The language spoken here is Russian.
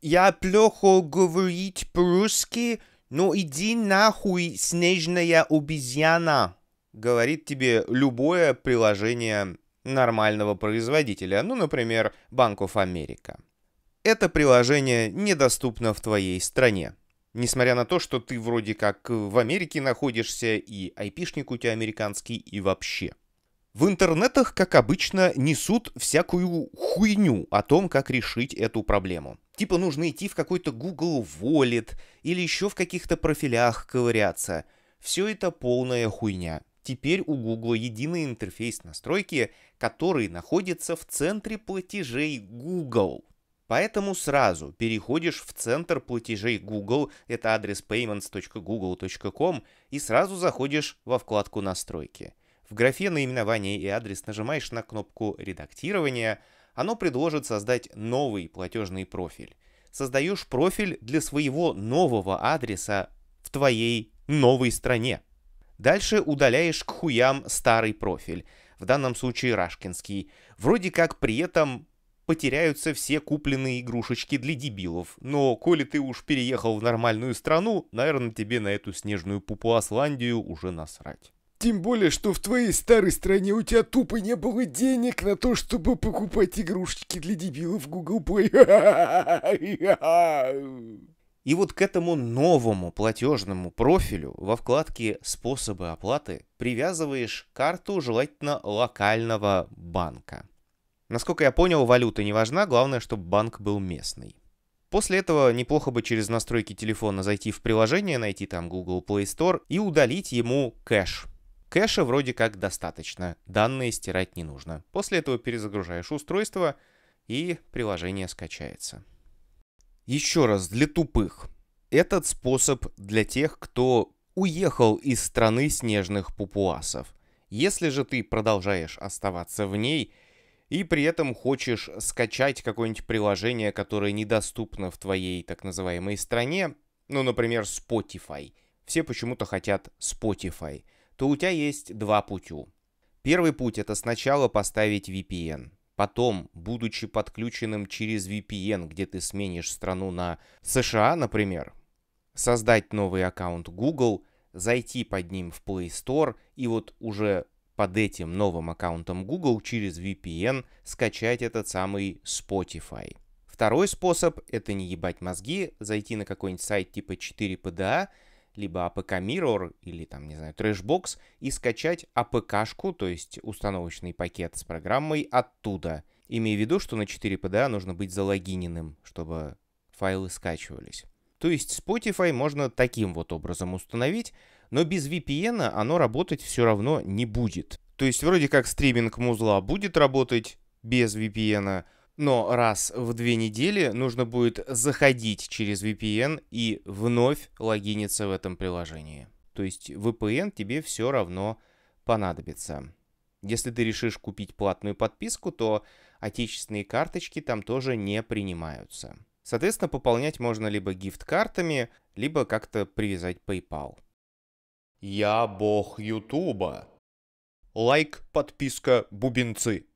Я плохо говорить по-русски, но ну иди нахуй, снежная обезьяна, говорит тебе любое приложение нормального производителя, ну, например, Bank of America. Это приложение недоступно в твоей стране. Несмотря на то, что ты вроде как в Америке находишься, и айпишник у тебя американский, и вообще – в интернетах, как обычно, несут всякую хуйню о том, как решить эту проблему. Типа нужно идти в какой-то Google Wallet или еще в каких-то профилях ковыряться. Все это полная хуйня. Теперь у Google единый интерфейс настройки, который находится в центре платежей Google. Поэтому сразу переходишь в центр платежей Google, это адрес payments.google.com, и сразу заходишь во вкладку настройки – в графе наименование и адрес нажимаешь на кнопку «Редактирование», оно предложит создать новый платежный профиль. Создаешь профиль для своего нового адреса в твоей новой стране. Дальше удаляешь к хуям старый профиль, в данном случае рашкинский. Вроде как при этом потеряются все купленные игрушечки для дебилов. Но коли ты уж переехал в нормальную страну, наверное, тебе на эту снежную пупу Асландию уже насрать. Тем более, что в твоей старой стране у тебя тупо не было денег на то, чтобы покупать игрушечки для дебилов в Google Play. И вот к этому новому платежному профилю во вкладке «Способы оплаты» привязываешь карту, желательно локального банка. Насколько я понял, валюта не важна, главное, чтобы банк был местный. После этого неплохо бы через настройки телефона зайти в приложение, найти там Google Play Store и удалить ему кэш – Кэша вроде как достаточно, данные стирать не нужно. После этого перезагружаешь устройство, и приложение скачается. Еще раз, для тупых. Этот способ для тех, кто уехал из страны снежных пупуасов. Если же ты продолжаешь оставаться в ней, и при этом хочешь скачать какое-нибудь приложение, которое недоступно в твоей так называемой стране, ну, например, Spotify. Все почему-то хотят Spotify — то у тебя есть два путю. Первый путь это сначала поставить VPN. Потом, будучи подключенным через VPN, где ты сменишь страну на США, например, создать новый аккаунт Google, зайти под ним в Play Store и вот уже под этим новым аккаунтом Google через VPN скачать этот самый Spotify. Второй способ — это не ебать мозги, зайти на какой-нибудь сайт типа 4PDA либо APK Mirror или там, не знаю, Trashbox и скачать APK-шку, то есть установочный пакет с программой оттуда. Имея в виду, что на 4PDA нужно быть залогиненным, чтобы файлы скачивались. То есть Spotify можно таким вот образом установить, но без VPN оно работать все равно не будет. То есть вроде как стриминг музла будет работать без VPN, но раз в две недели нужно будет заходить через VPN и вновь логиниться в этом приложении. То есть VPN тебе все равно понадобится. Если ты решишь купить платную подписку, то отечественные карточки там тоже не принимаются. Соответственно, пополнять можно либо гифт-картами, либо как-то привязать PayPal. Я бог Ютуба. Лайк, подписка, бубенцы.